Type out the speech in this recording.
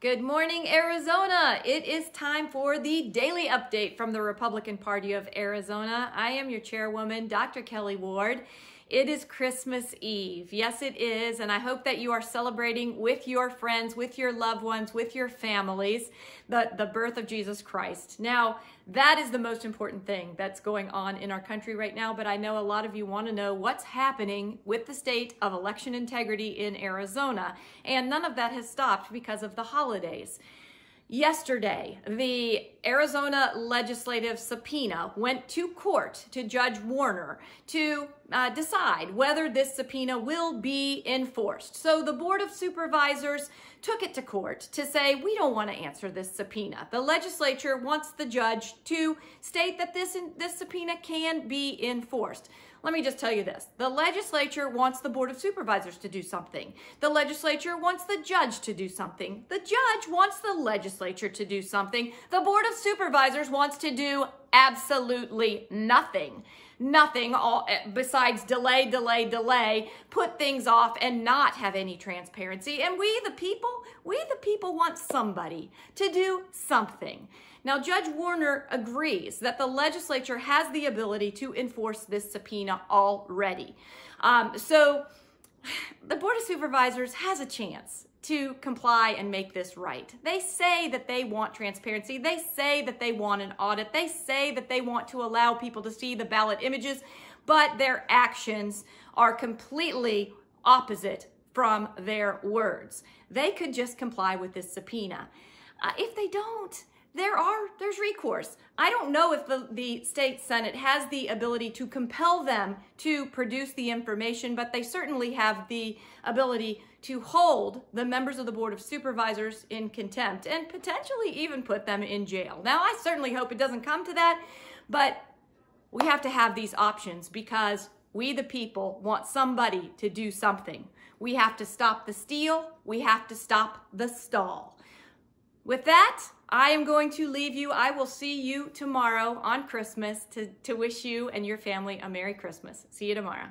Good morning, Arizona. It is time for the daily update from the Republican Party of Arizona. I am your chairwoman, Dr. Kelly Ward. It is Christmas Eve. Yes, it is. And I hope that you are celebrating with your friends, with your loved ones, with your families, the, the birth of Jesus Christ. Now, that is the most important thing that's going on in our country right now. But I know a lot of you want to know what's happening with the state of election integrity in Arizona. And none of that has stopped because of the holidays. Yesterday, the Arizona legislative subpoena went to court to Judge Warner to uh, decide whether this subpoena will be enforced. So the Board of Supervisors took it to court to say, we don't want to answer this subpoena. The legislature wants the judge to state that this, this subpoena can be enforced. Let me just tell you this. The legislature wants the Board of Supervisors to do something. The legislature wants the judge to do something. The judge wants the legislature to do something. The Board of Supervisors wants to do absolutely nothing nothing all, eh, besides delay, delay, delay, put things off and not have any transparency. And we, the people, we, the people want somebody to do something. Now, Judge Warner agrees that the legislature has the ability to enforce this subpoena already. Um, so, the Board of Supervisors has a chance to comply and make this right. They say that they want transparency. They say that they want an audit. They say that they want to allow people to see the ballot images, but their actions are completely opposite from their words. They could just comply with this subpoena. Uh, if they don't, there are there's recourse. I don't know if the, the state senate has the ability to compel them to produce the information, but they certainly have the ability to hold the members of the board of supervisors in contempt and potentially even put them in jail. Now, I certainly hope it doesn't come to that, but we have to have these options because we the people want somebody to do something. We have to stop the steal, we have to stop the stall. With that, I am going to leave you. I will see you tomorrow on Christmas to, to wish you and your family a Merry Christmas. See you tomorrow.